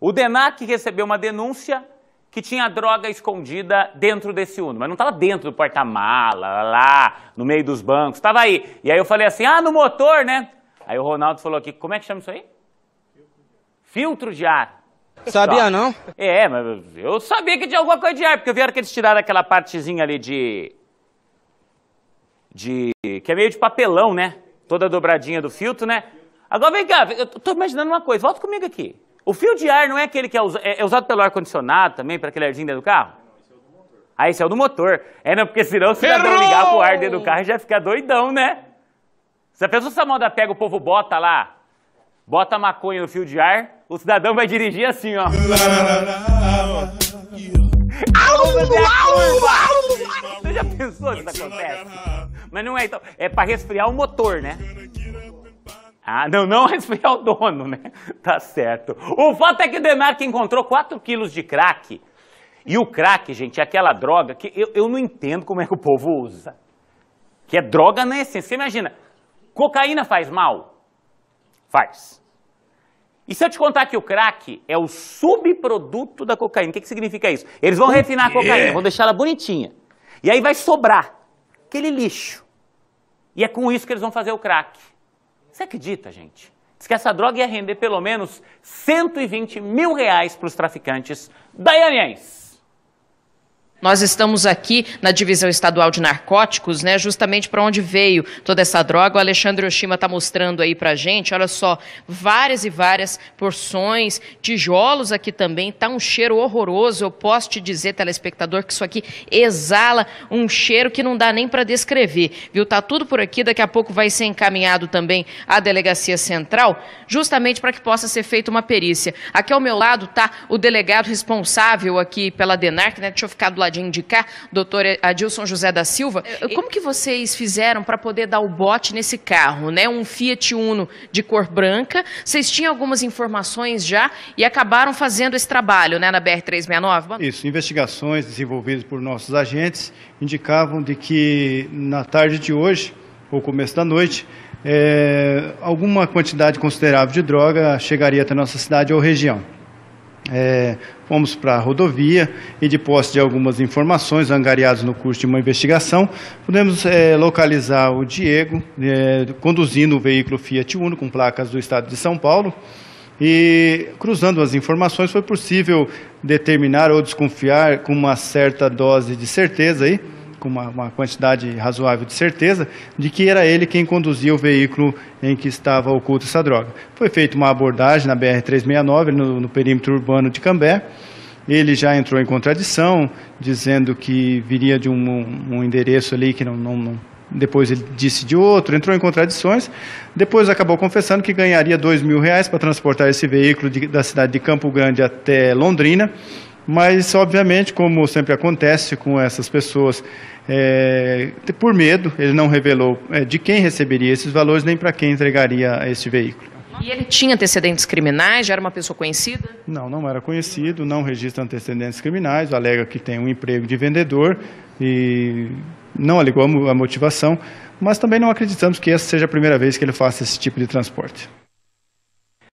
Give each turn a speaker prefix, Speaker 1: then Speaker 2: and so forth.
Speaker 1: O DENAC recebeu uma denúncia que tinha droga escondida dentro desse Uno, mas não estava dentro do porta-mala, lá, no meio dos bancos, estava aí. E aí eu falei assim, ah, no motor, né? Aí o Ronaldo falou aqui, como é que chama isso aí? Filtro de ar. Sabia não? É, mas eu sabia que tinha alguma coisa de ar, porque eu que eles tiraram aquela partezinha ali de... de... que é meio de papelão, né? Toda dobradinha do filtro, né? Agora vem cá, eu tô imaginando uma coisa, volta comigo aqui. O fio de ar não é aquele que é, usado, é, é usado pelo ar-condicionado também, para aquele arzinho dentro do carro? Ah, esse é o do motor. É, não, porque senão o cidadão ligar pro ar dentro do carro já fica doidão, né? Se a pessoa pega, o povo bota lá, bota maconha no fio de ar, o cidadão vai dirigir assim, ó. Você já pensou que isso acontece? Mas não é então, é pra resfriar o motor, né? Ah, não, não respeitar o dono, né? Tá certo. O fato é que o Demarque encontrou 4 quilos de crack. E o crack, gente, é aquela droga que eu, eu não entendo como é que o povo usa. Que é droga na essência. Você imagina, cocaína faz mal? Faz. E se eu te contar que o crack é o subproduto da cocaína, o que, que significa isso? Eles vão refinar a cocaína, vão deixar ela bonitinha. E aí vai sobrar aquele lixo. E é com isso que eles vão fazer o crack. Você acredita, gente? Diz que essa droga ia render pelo menos 120
Speaker 2: mil reais para os traficantes daianienses. Nós estamos aqui na divisão estadual de narcóticos, né? Justamente para onde veio toda essa droga. O Alexandre Oshima está mostrando aí para gente. Olha só, várias e várias porções, tijolos aqui também. Tá um cheiro horroroso. Eu posso te dizer, telespectador, que isso aqui exala um cheiro que não dá nem para descrever, viu? Tá tudo por aqui. Daqui a pouco vai ser encaminhado também à delegacia central, justamente para que possa ser feita uma perícia. Aqui ao meu lado tá o delegado responsável aqui pela Denarc, né? Deixa eu ficar do lado de indicar, doutor Adilson José da Silva. Como que vocês fizeram para poder dar o bote nesse carro, né? Um Fiat Uno de cor branca. Vocês tinham algumas informações já e acabaram fazendo esse trabalho, né, na BR-369?
Speaker 3: Isso, investigações desenvolvidas por nossos agentes indicavam de que na tarde de hoje, ou começo da noite, é, alguma quantidade considerável de droga chegaria até nossa cidade ou região. É, fomos para a rodovia e, de posse de algumas informações angariadas no curso de uma investigação, pudemos é, localizar o Diego é, conduzindo o veículo Fiat Uno com placas do estado de São Paulo. E cruzando as informações, foi possível determinar ou desconfiar com uma certa dose de certeza aí com uma, uma, quantidade razoável de certeza, de que era ele quem conduzia o veículo em que estava oculta essa droga. Foi feita uma abordagem na BR-369, no, no perímetro urbano de Cambé, ele já entrou em contradição, dizendo que viria de um, um endereço ali que não, não, não, Depois ele disse de outro, entrou em contradições. Depois acabou confessando que ganharia dois mil reais para transportar esse veículo de, da cidade de Campo Grande até Londrina. Mas, obviamente, como sempre acontece com essas pessoas, é, por medo, ele não revelou é, de quem receberia esses valores nem para quem entregaria esse veículo.
Speaker 2: E ele tinha antecedentes criminais? Já era uma pessoa conhecida?
Speaker 3: Não, não era conhecido, não registra antecedentes criminais, alega que tem um emprego de vendedor e não alegou a motivação, mas também não acreditamos que essa seja a primeira vez que ele faça esse tipo de transporte.